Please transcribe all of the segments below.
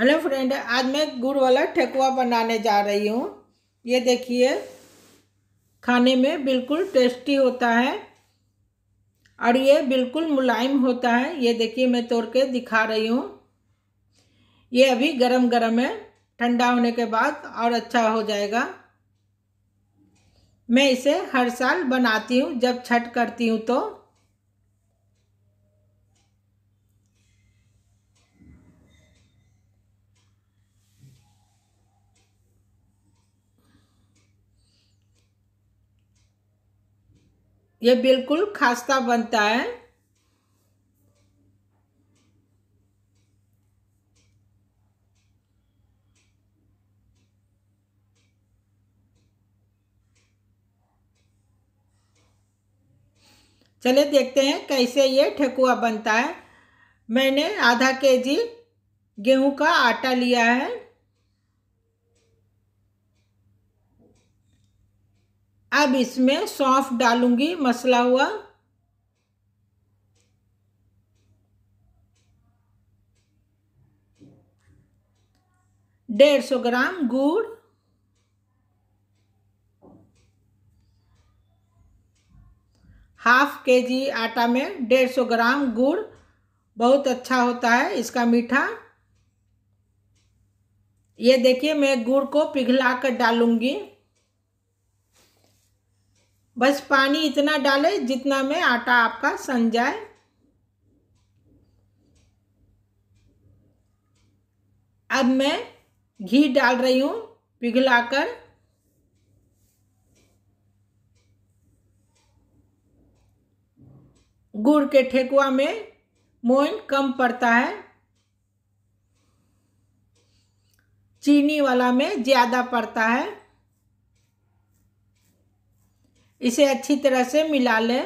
hello friend आज मैं गुड़ वाला ठेकुआ बनाने जा रही हूँ ये देखिए खाने में बिल्कुल टेस्टी होता है और ये बिल्कुल मुलायम होता है ये देखिए मैं तोड़ के दिखा रही हूँ ये अभी गरम गरम है ठंडा होने के बाद और अच्छा हो जाएगा मैं इसे हर साल बनाती हूँ जब छठ करती हूँ तो ये बिल्कुल खास्ता बनता है चले देखते हैं कैसे ये ठेकुआ बनता है मैंने आधा केजी गेहूं का आटा लिया है अब इसमें सौंफ डालूंगी मसला हुआ डेढ़ सौ ग्राम गुड़ हाफ के जी आटा में डेढ़ सौ ग्राम गुड़ बहुत अच्छा होता है इसका मीठा ये देखिए मैं गुड़ को पिघला कर डालूंगी बस पानी इतना डालें जितना में आटा आपका सन जाए अब मैं घी डाल रही हूँ पिघलाकर गुड़ के ठेकुआ में मोइन कम पड़ता है चीनी वाला में ज़्यादा पड़ता है इसे अच्छी तरह से मिला लें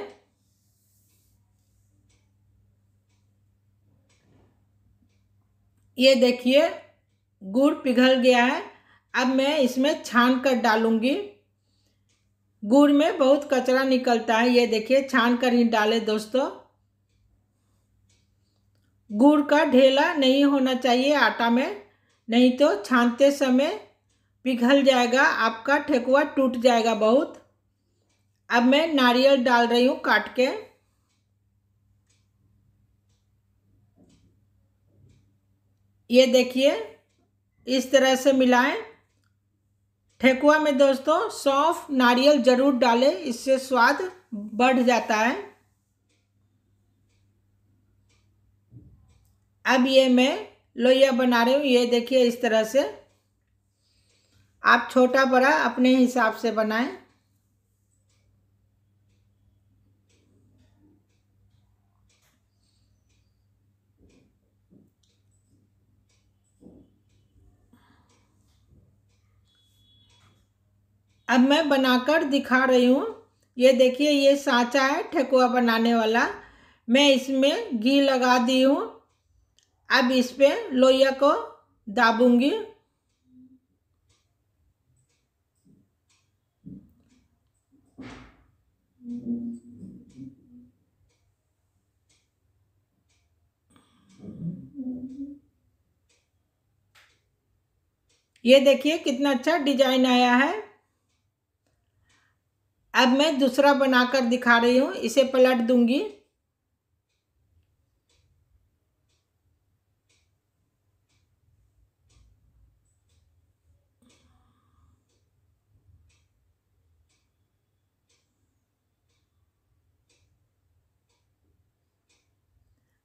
ये देखिए गुड़ पिघल गया है अब मैं इसमें छान कर डालूँगी गुड़ में बहुत कचरा निकलता है ये देखिए छान कर ही डालें दोस्तों गुड़ का ढेला नहीं होना चाहिए आटा में नहीं तो छानते समय पिघल जाएगा आपका ठेकुआ टूट जाएगा बहुत अब मैं नारियल डाल रही हूँ काट के ये देखिए इस तरह से मिलाएं ठेकुआ में दोस्तों सौंफ नारियल जरूर डालें इससे स्वाद बढ़ जाता है अब ये मैं लोहिया बना रही हूँ ये देखिए इस तरह से आप छोटा बड़ा अपने हिसाब से बनाएं अब मैं बनाकर दिखा रही हूँ ये देखिए ये साँचा है ठेकुआ बनाने वाला मैं इसमें घी लगा दी हूँ अब इस पर लोहिया को दाबूंगी ये देखिए कितना अच्छा डिजाइन आया है अब मैं दूसरा बनाकर दिखा रही हूँ इसे पलट दूंगी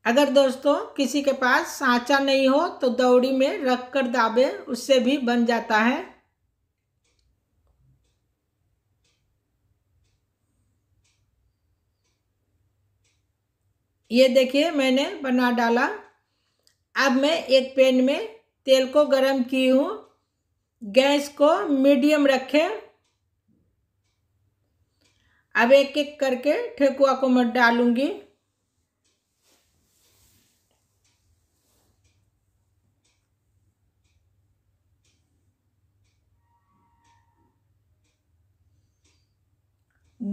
अगर दोस्तों किसी के पास सांचा नहीं हो तो दौड़ी में रख कर दाबे उससे भी बन जाता है ये देखिए मैंने बना डाला अब मैं एक पैन में तेल को गरम की हूँ गैस को मीडियम रखें अब एक एक करके ठेकुआ को मैं डालूंगी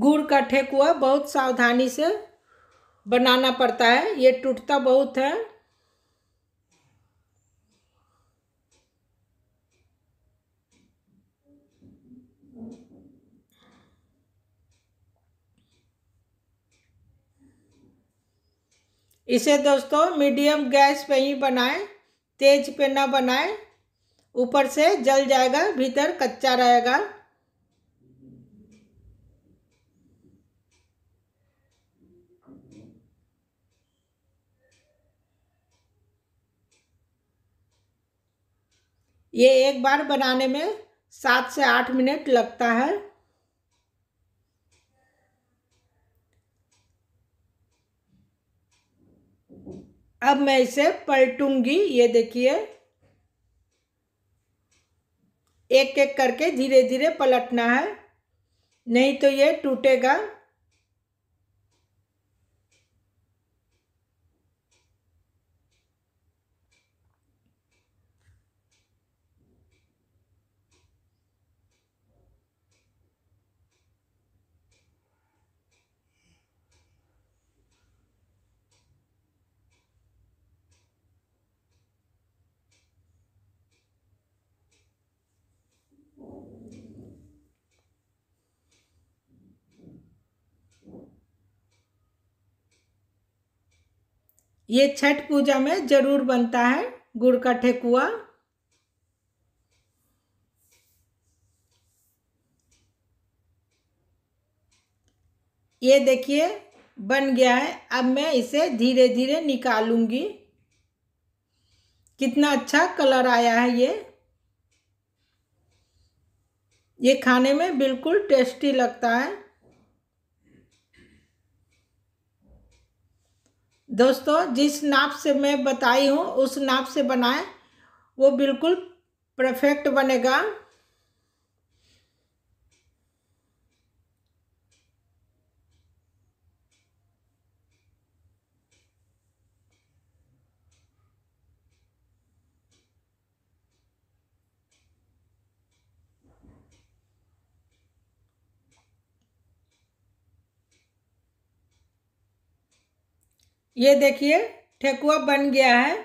गुड़ का ठेकुआ बहुत सावधानी से बनाना पड़ता है ये टूटता बहुत है इसे दोस्तों मीडियम गैस पे ही बनाएं तेज पे ना बनाएं ऊपर से जल जाएगा भीतर कच्चा रहेगा ये एक बार बनाने में सात से आठ मिनट लगता है अब मैं इसे पलटूंगी ये देखिए एक एक करके धीरे धीरे पलटना है नहीं तो ये टूटेगा ये छठ पूजा में जरूर बनता है गुड़ का ठेकुआ ये देखिए बन गया है अब मैं इसे धीरे धीरे निकालूंगी कितना अच्छा कलर आया है ये ये खाने में बिल्कुल टेस्टी लगता है दोस्तों जिस नाप से मैं बताई हूँ उस नाप से बनाएं वो बिल्कुल परफेक्ट बनेगा ये देखिए ठेकुआ बन गया है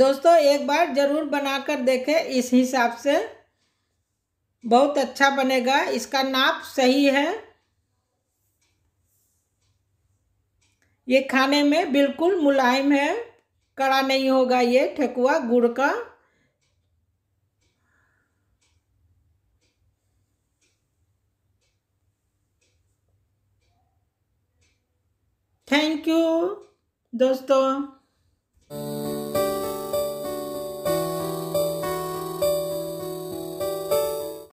दोस्तों एक बार ज़रूर बनाकर देखें इस हिसाब से बहुत अच्छा बनेगा इसका नाप सही है ये खाने में बिल्कुल मुलायम है कड़ा नहीं होगा ये ठेकुआ गुड़ का थैंक यू दोस्तों